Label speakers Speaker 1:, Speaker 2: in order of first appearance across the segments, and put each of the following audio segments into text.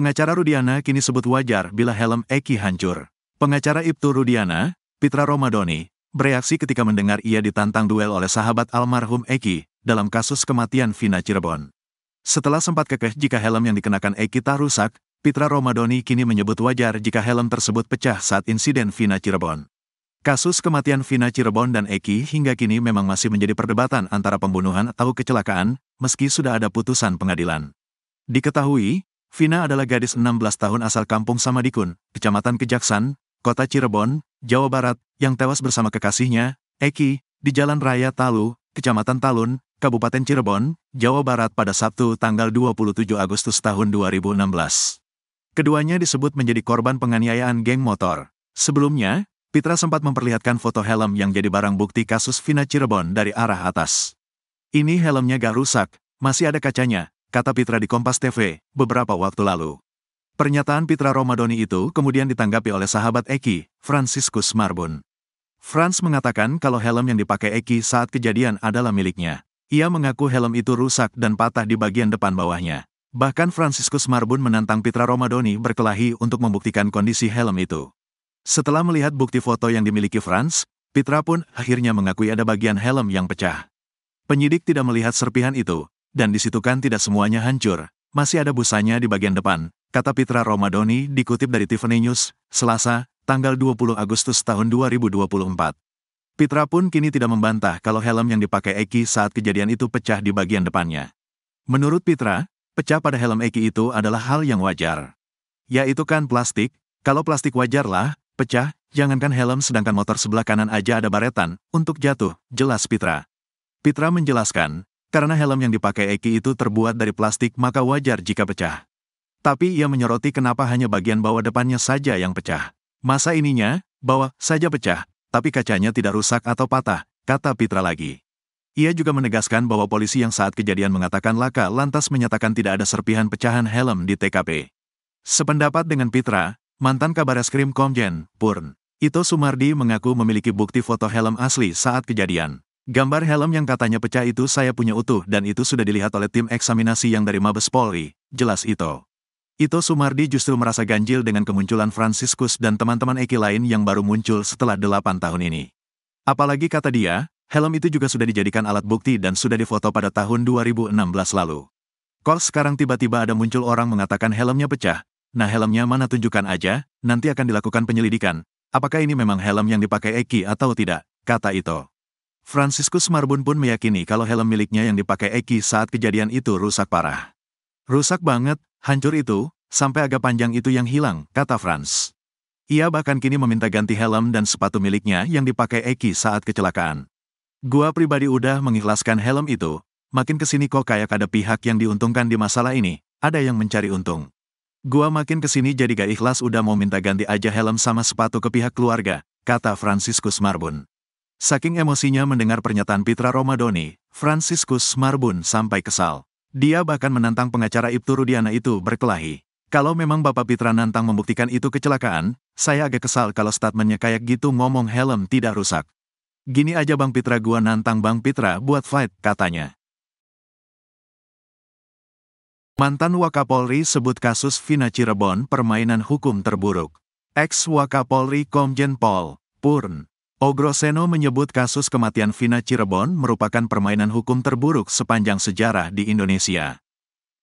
Speaker 1: Pengacara Rudiana kini sebut wajar bila helm Eki hancur. Pengacara Ibtu Rudiana, Pitra Romadoni, bereaksi ketika mendengar ia ditantang duel oleh sahabat almarhum Eki dalam kasus kematian Vina Cirebon. Setelah sempat kekeh jika helm yang dikenakan Eki tak rusak, Pitra Romadoni kini menyebut wajar jika helm tersebut pecah saat insiden Vina Cirebon. Kasus kematian Vina Cirebon dan Eki hingga kini memang masih menjadi perdebatan antara pembunuhan atau kecelakaan, meski sudah ada putusan pengadilan. Diketahui, Vina adalah gadis 16 tahun asal kampung Samadikun, Kecamatan Kejaksan, Kota Cirebon, Jawa Barat, yang tewas bersama kekasihnya, Eki, di Jalan Raya Talu, Kecamatan Talun, Kabupaten Cirebon, Jawa Barat pada Sabtu tanggal 27 Agustus tahun 2016. Keduanya disebut menjadi korban penganiayaan geng motor. Sebelumnya, Pitra sempat memperlihatkan foto helm yang jadi barang bukti kasus Vina Cirebon dari arah atas. Ini helmnya gak rusak, masih ada kacanya, kata Pitra di Kompas TV, beberapa waktu lalu. Pernyataan Pitra Romadoni itu kemudian ditanggapi oleh sahabat Eki, Franciscus Marbun. Franz mengatakan kalau helm yang dipakai Eki saat kejadian adalah miliknya. Ia mengaku helm itu rusak dan patah di bagian depan bawahnya. Bahkan Franciscus Marbun menantang Pitra Romadoni berkelahi untuk membuktikan kondisi helm itu. Setelah melihat bukti foto yang dimiliki Franz, Pitra pun akhirnya mengakui ada bagian helm yang pecah. Penyidik tidak melihat serpihan itu, dan kan tidak semuanya hancur, masih ada busanya di bagian depan, kata Pitra Romadoni dikutip dari Tiffany News, Selasa, tanggal 20 Agustus tahun 2024. Pitra pun kini tidak membantah kalau helm yang dipakai Eki saat kejadian itu pecah di bagian depannya. Menurut Pitra, pecah pada helm Eki itu adalah hal yang wajar. Yaitu kan plastik, kalau plastik wajarlah, pecah, jangankan helm sedangkan motor sebelah kanan aja ada baretan, untuk jatuh, jelas Pitra. Pitra menjelaskan, karena helm yang dipakai Eki itu terbuat dari plastik maka wajar jika pecah. Tapi ia menyoroti kenapa hanya bagian bawah depannya saja yang pecah. Masa ininya, bawah saja pecah, tapi kacanya tidak rusak atau patah, kata Pitra lagi. Ia juga menegaskan bahwa polisi yang saat kejadian mengatakan laka lantas menyatakan tidak ada serpihan pecahan helm di TKP. Sependapat dengan Pitra, mantan kabar eskrim Komjen, Purn, Ito Sumardi mengaku memiliki bukti foto helm asli saat kejadian. Gambar helm yang katanya pecah itu saya punya utuh dan itu sudah dilihat oleh tim eksaminasi yang dari Mabes Polri, jelas itu Ito Sumardi justru merasa ganjil dengan kemunculan Franciscus dan teman-teman Eki lain yang baru muncul setelah 8 tahun ini. Apalagi kata dia, helm itu juga sudah dijadikan alat bukti dan sudah difoto pada tahun 2016 lalu. Kok sekarang tiba-tiba ada muncul orang mengatakan helmnya pecah, nah helmnya mana tunjukkan aja, nanti akan dilakukan penyelidikan, apakah ini memang helm yang dipakai Eki atau tidak, kata Ito. Franciscus Marbun pun meyakini kalau helm miliknya yang dipakai Eki saat kejadian itu rusak parah. Rusak banget, hancur itu, sampai agak panjang itu yang hilang, kata Franz. Ia bahkan kini meminta ganti helm dan sepatu miliknya yang dipakai Eki saat kecelakaan. Gua pribadi udah mengikhlaskan helm itu, makin kesini kok kayak ada pihak yang diuntungkan di masalah ini, ada yang mencari untung. Gua makin kesini jadi gak ikhlas udah mau minta ganti aja helm sama sepatu ke pihak keluarga, kata Franciscus Marbun. Saking emosinya mendengar pernyataan Pitra Romadoni, Franciscus Marbun sampai kesal. Dia bahkan menantang pengacara Ibtu Rudiana itu berkelahi. Kalau memang Bapak Pitra nantang membuktikan itu kecelakaan, saya agak kesal kalau statementnya kayak gitu ngomong helm tidak rusak. Gini aja Bang Pitra gua nantang Bang Pitra buat fight, katanya. Mantan Wakapolri sebut kasus Vina Cirebon permainan hukum terburuk. Ex Wakapolri Komjen Pol, Purn, Ogroseno menyebut kasus kematian Vina Cirebon merupakan permainan hukum terburuk sepanjang sejarah di Indonesia.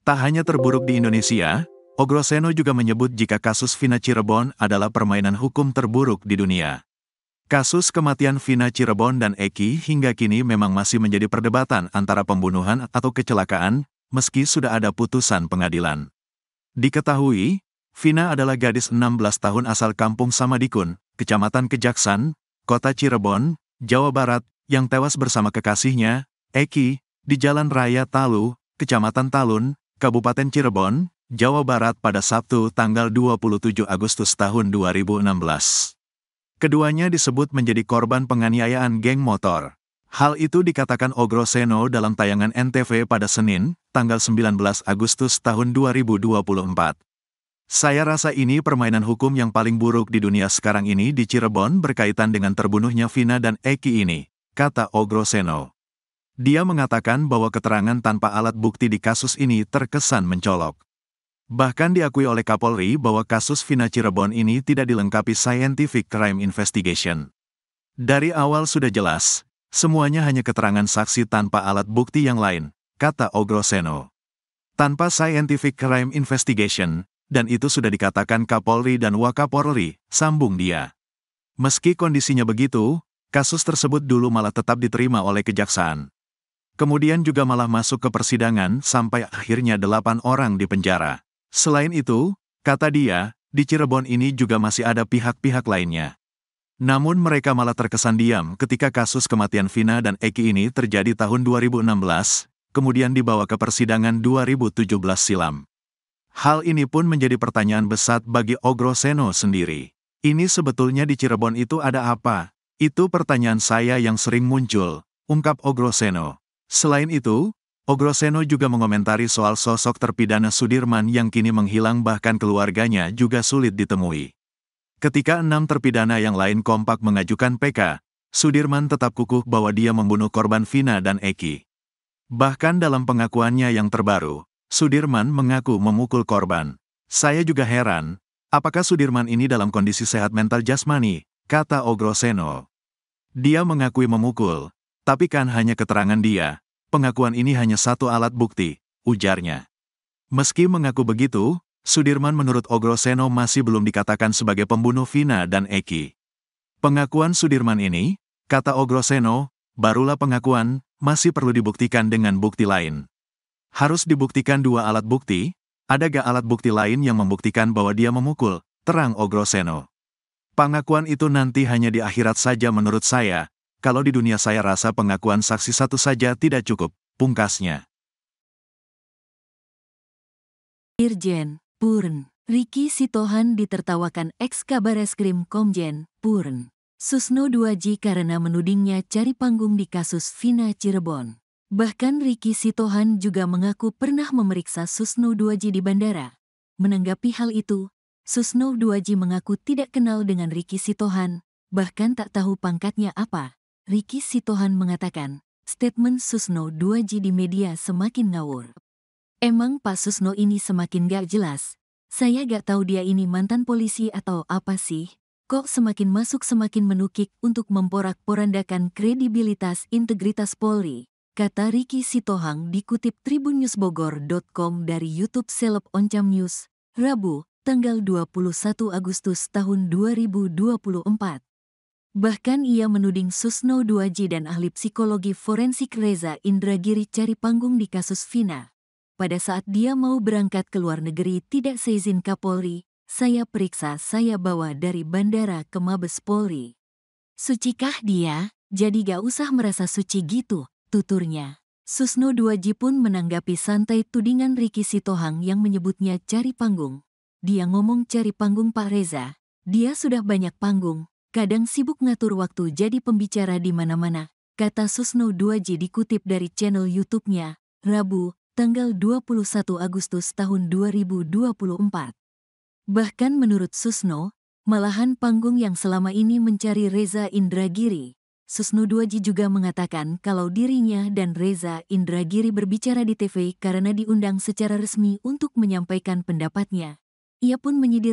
Speaker 1: Tak hanya terburuk di Indonesia, Ogroseno juga menyebut jika kasus Vina Cirebon adalah permainan hukum terburuk di dunia. Kasus kematian Vina Cirebon dan Eki hingga kini memang masih menjadi perdebatan antara pembunuhan atau kecelakaan, meski sudah ada putusan pengadilan. Diketahui, Vina adalah gadis 16 tahun asal kampung Samadikun, Kecamatan Kejaksan, kota Cirebon, Jawa Barat, yang tewas bersama kekasihnya, Eki, di Jalan Raya Talu, Kecamatan Talun, Kabupaten Cirebon, Jawa Barat pada Sabtu tanggal 27 Agustus tahun 2016. Keduanya disebut menjadi korban penganiayaan geng motor. Hal itu dikatakan Ogro Seno dalam tayangan NTV pada Senin, tanggal 19 Agustus tahun 2024. Saya rasa ini permainan hukum yang paling buruk di dunia sekarang ini di Cirebon berkaitan dengan terbunuhnya Vina dan Eki ini, kata Ogro Seno. Dia mengatakan bahwa keterangan tanpa alat bukti di kasus ini terkesan mencolok. Bahkan diakui oleh Kapolri bahwa kasus Vina Cirebon ini tidak dilengkapi scientific crime investigation. Dari awal sudah jelas, semuanya hanya keterangan saksi tanpa alat bukti yang lain, kata Ogro Seno. Tanpa scientific crime investigation, dan itu sudah dikatakan Kapolri dan Wakapolri, sambung dia. Meski kondisinya begitu, kasus tersebut dulu malah tetap diterima oleh kejaksaan. Kemudian juga malah masuk ke persidangan sampai akhirnya delapan orang di penjara. Selain itu, kata dia, di Cirebon ini juga masih ada pihak-pihak lainnya. Namun mereka malah terkesan diam ketika kasus kematian Vina dan Eki ini terjadi tahun 2016, kemudian dibawa ke persidangan 2017 silam. Hal ini pun menjadi pertanyaan besar bagi Ogro Seno sendiri. Ini sebetulnya di Cirebon itu ada apa? Itu pertanyaan saya yang sering muncul, ungkap Ogro Seno. Selain itu, Ogro Seno juga mengomentari soal sosok terpidana Sudirman yang kini menghilang bahkan keluarganya juga sulit ditemui. Ketika enam terpidana yang lain kompak mengajukan PK, Sudirman tetap kukuh bahwa dia membunuh korban Vina dan Eki. Bahkan dalam pengakuannya yang terbaru, Sudirman mengaku memukul korban. Saya juga heran, apakah Sudirman ini dalam kondisi sehat mental jasmani, kata Ogroseno. Dia mengakui memukul, tapi kan hanya keterangan dia, pengakuan ini hanya satu alat bukti, ujarnya. Meski mengaku begitu, Sudirman menurut Ogroseno masih belum dikatakan sebagai pembunuh Vina dan Eki. Pengakuan Sudirman ini, kata Ogroseno, barulah pengakuan, masih perlu dibuktikan dengan bukti lain. Harus dibuktikan dua alat bukti, ada gak alat bukti lain yang membuktikan bahwa dia memukul, terang Ogroseno. Pengakuan itu nanti hanya di akhirat saja menurut saya, kalau di dunia saya rasa pengakuan saksi satu saja tidak cukup, pungkasnya.
Speaker 2: Irjen, Purn, Riki Sitohan ditertawakan ex kabareskrim Komjen, Purn, Susno 2 g karena menudingnya cari panggung di kasus Vina Cirebon. Bahkan Riki Sitohan juga mengaku pernah memeriksa Susno Duaji di bandara. Menanggapi hal itu, Susno Duaji mengaku tidak kenal dengan Riki Sitohan, bahkan tak tahu pangkatnya apa. Riki Sitohan mengatakan, statement Susno Duaji di media semakin ngawur. Emang Pak Susno ini semakin gak jelas. Saya gak tahu dia ini mantan polisi atau apa sih. Kok semakin masuk semakin menukik untuk memporak-porandakan kredibilitas integritas Polri kata Riki Sitohang dikutip tribunnews.bogor.com dari YouTube Seleb Oncam News, Rabu, tanggal 21 Agustus tahun 2024. Bahkan ia menuding Susno Duaji dan ahli psikologi forensik Reza Indragiri cari panggung di kasus Vina. Pada saat dia mau berangkat ke luar negeri tidak seizin Kapolri, saya periksa saya bawa dari bandara ke Mabes Polri. Sucikah dia? Jadi gak usah merasa suci gitu, tuturnya. Susno Duaji pun menanggapi santai tudingan Riki Sitohang yang menyebutnya cari panggung. Dia ngomong cari panggung Pak Reza. Dia sudah banyak panggung, kadang sibuk ngatur waktu jadi pembicara di mana-mana, kata Susno Duaji dikutip dari channel YouTube-nya, Rabu, tanggal 21 Agustus tahun 2024. Bahkan menurut Susno, malahan panggung yang selama ini mencari Reza Indragiri, Susnu Duaji juga mengatakan kalau dirinya dan Reza Indragiri berbicara di TV karena diundang secara resmi untuk menyampaikan pendapatnya. Ia pun menyindir